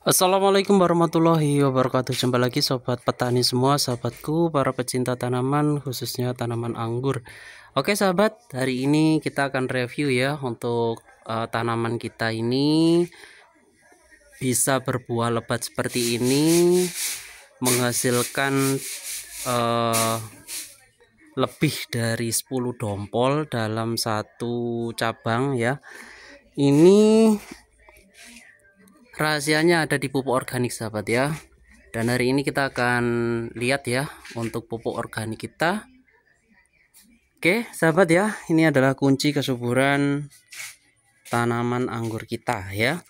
Assalamualaikum warahmatullahi wabarakatuh Jumpa lagi sobat petani semua Sahabatku para pecinta tanaman Khususnya tanaman anggur Oke sahabat hari ini kita akan review ya Untuk uh, tanaman kita ini Bisa berbuah lebat seperti ini Menghasilkan uh, Lebih dari 10 dompol Dalam satu cabang ya Ini rahasianya ada di pupuk organik sahabat ya dan hari ini kita akan lihat ya untuk pupuk organik kita oke sahabat ya ini adalah kunci kesuburan tanaman anggur kita ya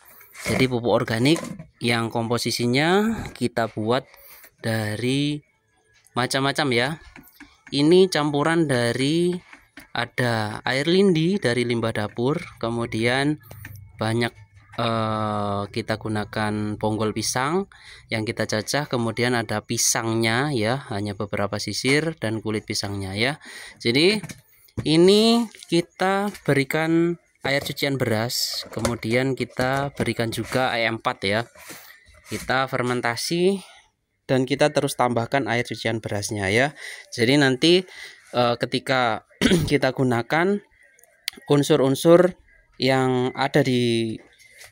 jadi pupuk organik yang komposisinya kita buat dari macam-macam ya ini campuran dari ada air lindi dari limbah dapur kemudian banyak Eh, kita gunakan bonggol pisang yang kita cacah kemudian ada pisangnya ya hanya beberapa sisir dan kulit pisangnya ya jadi ini kita berikan air cucian beras kemudian kita berikan juga ayam 4 ya kita fermentasi dan kita terus tambahkan air cucian berasnya ya jadi nanti uh, ketika kita gunakan unsur-unsur yang ada di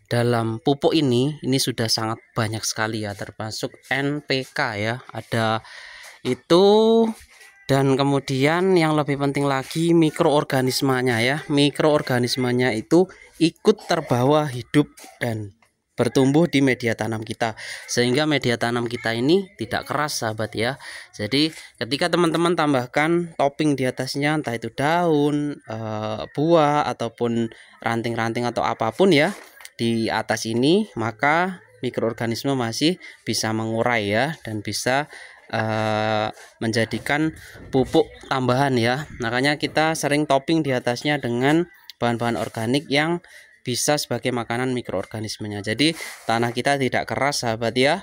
dalam pupuk ini ini sudah sangat banyak sekali ya termasuk NPK ya ada itu dan kemudian yang lebih penting lagi mikroorganismanya ya mikroorganismanya itu ikut terbawa hidup dan bertumbuh di media tanam kita sehingga media tanam kita ini tidak keras sahabat ya jadi ketika teman-teman tambahkan topping di atasnya entah itu daun eh, buah ataupun ranting-ranting atau apapun ya di atas ini maka mikroorganisme masih bisa mengurai ya dan bisa uh, menjadikan pupuk tambahan ya makanya kita sering topping di atasnya dengan bahan-bahan organik yang bisa sebagai makanan mikroorganismenya jadi tanah kita tidak keras sahabat ya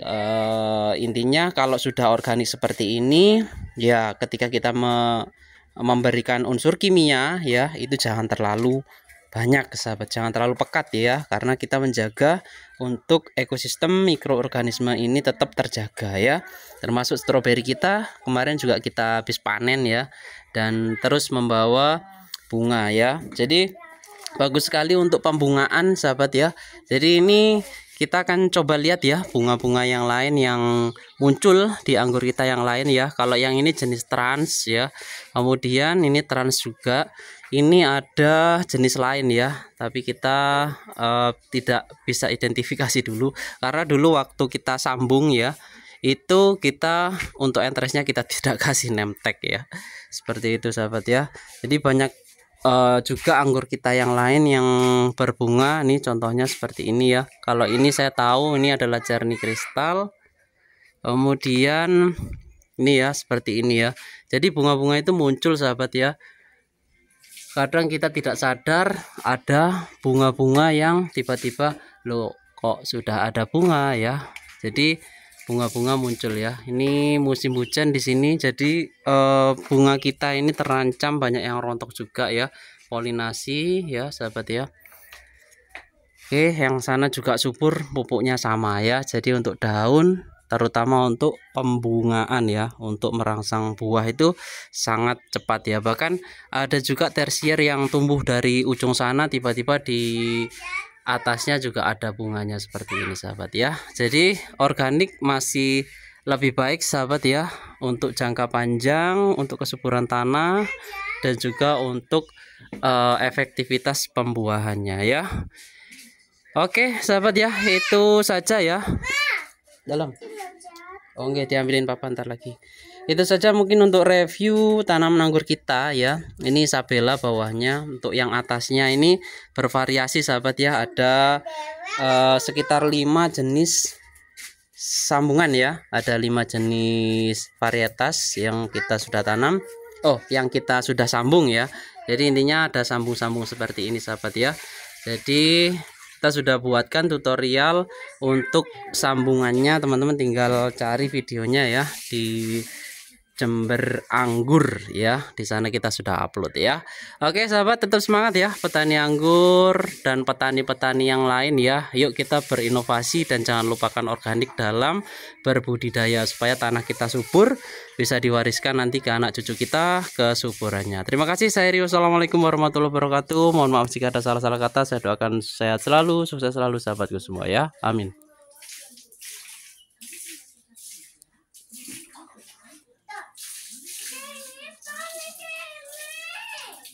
uh, intinya kalau sudah organik seperti ini ya ketika kita me memberikan unsur kimia ya itu jangan terlalu banyak sahabat jangan terlalu pekat ya karena kita menjaga untuk ekosistem mikroorganisme ini tetap terjaga ya termasuk stroberi kita kemarin juga kita habis panen ya dan terus membawa bunga ya jadi bagus sekali untuk pembungaan sahabat ya jadi ini kita akan coba lihat ya bunga-bunga yang lain yang muncul di anggur kita yang lain ya kalau yang ini jenis trans ya kemudian ini trans juga ini ada jenis lain ya tapi kita uh, tidak bisa identifikasi dulu karena dulu waktu kita sambung ya itu kita untuk entresnya kita tidak kasih name tag ya seperti itu sahabat ya jadi banyak Uh, juga anggur kita yang lain yang berbunga nih contohnya seperti ini ya kalau ini saya tahu ini adalah jernih kristal kemudian ini ya seperti ini ya jadi bunga-bunga itu muncul sahabat ya kadang kita tidak sadar ada bunga-bunga yang tiba-tiba lo kok sudah ada bunga ya jadi bunga-bunga muncul ya. Ini musim hujan di sini jadi e, bunga kita ini terancam banyak yang rontok juga ya. Polinasi ya, sahabat ya. Oke, yang sana juga subur pupuknya sama ya. Jadi untuk daun terutama untuk pembungaan ya untuk merangsang buah itu sangat cepat ya bahkan ada juga tersier yang tumbuh dari ujung sana tiba-tiba di atasnya juga ada bunganya seperti ini sahabat ya jadi organik masih lebih baik sahabat ya untuk jangka panjang untuk kesuburan tanah dan juga untuk uh, efektivitas pembuahannya ya oke sahabat ya itu saja ya dalam oh diambilin papan ntar lagi itu saja mungkin untuk review tanam nanggur kita ya ini sabela bawahnya untuk yang atasnya ini bervariasi sahabat ya ada uh, sekitar 5 jenis sambungan ya ada lima jenis varietas yang kita sudah tanam oh yang kita sudah sambung ya jadi intinya ada sambung-sambung seperti ini sahabat ya jadi kita sudah buatkan tutorial untuk sambungannya teman-teman tinggal cari videonya ya di Jember Anggur ya. Di sana kita sudah upload ya. Oke, sahabat tetap semangat ya petani anggur dan petani-petani yang lain ya. Yuk kita berinovasi dan jangan lupakan organik dalam berbudidaya supaya tanah kita subur bisa diwariskan nanti ke anak cucu kita kesuburannya. Terima kasih saya Rio. Assalamualaikum warahmatullahi wabarakatuh. Mohon maaf jika ada salah-salah kata. Saya doakan sehat selalu, sukses selalu sahabatku semua ya. Amin.